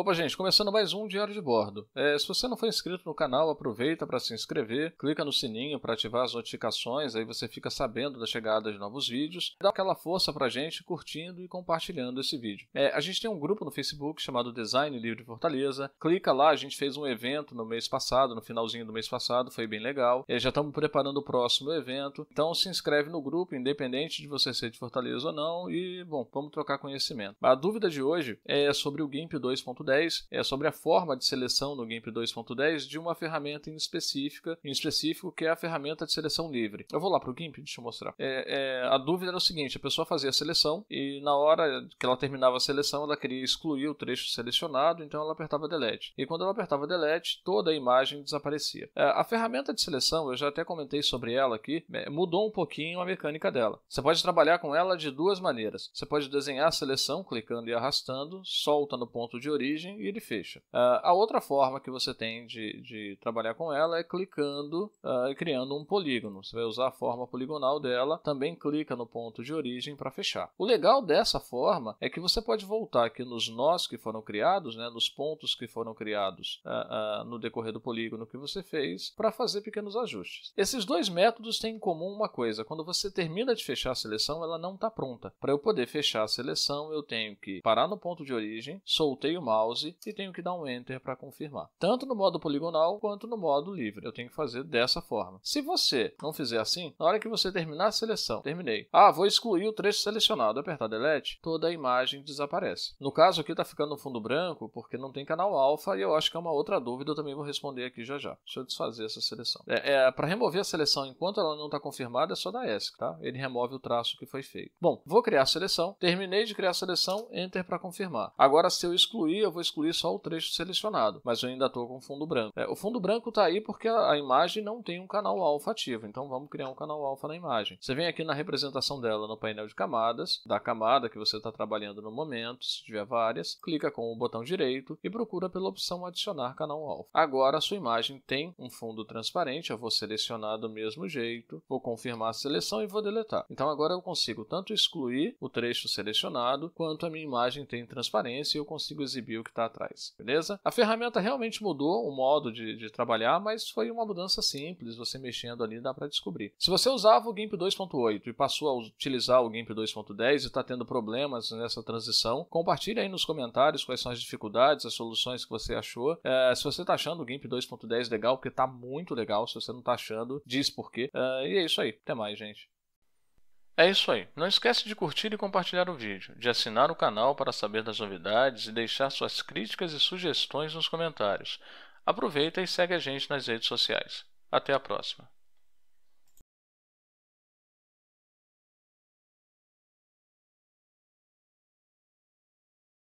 Opa, gente, começando mais um Diário de Bordo. É, se você não for inscrito no canal, aproveita para se inscrever, clica no sininho para ativar as notificações, aí você fica sabendo da chegada de novos vídeos. Dá aquela força para a gente curtindo e compartilhando esse vídeo. É, a gente tem um grupo no Facebook chamado Design Livre Fortaleza. Clica lá, a gente fez um evento no mês passado, no finalzinho do mês passado, foi bem legal. É, já estamos preparando o próximo evento, então se inscreve no grupo, independente de você ser de Fortaleza ou não, e, bom, vamos trocar conhecimento. A dúvida de hoje é sobre o GIMP 2.0 2.10 é sobre a forma de seleção no GIMP 2.10 de uma ferramenta em específica, em específico que é a ferramenta de seleção livre. Eu vou lá para o GIMP, deixa eu mostrar. É, é, a dúvida era o seguinte, a pessoa fazia a seleção e na hora que ela terminava a seleção, ela queria excluir o trecho selecionado, então ela apertava delete. E quando ela apertava delete, toda a imagem desaparecia. É, a ferramenta de seleção, eu já até comentei sobre ela aqui, é, mudou um pouquinho a mecânica dela. Você pode trabalhar com ela de duas maneiras. Você pode desenhar a seleção clicando e arrastando, solta no ponto de origem origem e ele fecha. Uh, a outra forma que você tem de, de trabalhar com ela é clicando uh, e criando um polígono. Você vai usar a forma poligonal dela, também clica no ponto de origem para fechar. O legal dessa forma é que você pode voltar aqui nos nós que foram criados, né, nos pontos que foram criados uh, no decorrer do polígono que você fez, para fazer pequenos ajustes. Esses dois métodos têm em comum uma coisa: quando você termina de fechar a seleção, ela não está pronta. Para eu poder fechar a seleção, eu tenho que parar no ponto de origem, soltei o mouse mouse e tenho que dar um Enter para confirmar. Tanto no modo poligonal quanto no modo livre. Eu tenho que fazer dessa forma. Se você não fizer assim, na hora que você terminar a seleção, terminei. Ah, vou excluir o trecho selecionado. Apertar Delete, toda a imagem desaparece. No caso aqui está ficando um fundo branco porque não tem canal alfa e eu acho que é uma outra dúvida. Eu também vou responder aqui já já. Deixa eu desfazer essa seleção. É, é para remover a seleção enquanto ela não está confirmada é só da ESC, tá? Ele remove o traço que foi feito. Bom, vou criar a seleção. Terminei de criar a seleção, Enter para confirmar. Agora se eu excluir, eu vou vou excluir só o trecho selecionado, mas eu ainda estou com fundo branco. É, o fundo branco está aí porque a, a, imagem não tem um canal alfa ativo, então vamos criar um canal alfa na imagem. Você vem aqui na representação dela no painel de camadas, da camada que você está trabalhando no momento, se tiver várias, clica com o botão direito e procura pela opção adicionar canal alfa. Agora a sua imagem tem um fundo transparente, eu vou selecionar do mesmo jeito, vou confirmar a seleção e vou deletar. Então agora eu consigo tanto excluir o trecho selecionado, quanto a minha imagem tem transparência e eu consigo exibir que está atrás, beleza? A ferramenta realmente mudou o modo de, de, trabalhar, mas foi uma mudança simples, você mexendo ali dá para descobrir. Se você usava o GIMP 2.8 e passou a utilizar o GIMP 2.10 e está tendo problemas nessa transição, compartilhe aí nos comentários quais são as dificuldades, as soluções que você achou. É, se você está achando o GIMP 2.10 legal, porque está muito legal, se você não está achando, diz por quê. É, e é isso aí. Até mais, gente. É isso aí. Não esquece de curtir e compartilhar o vídeo, de assinar o canal para saber das novidades e deixar suas críticas e sugestões nos comentários. Aproveita e segue a gente nas redes sociais. Até a próxima!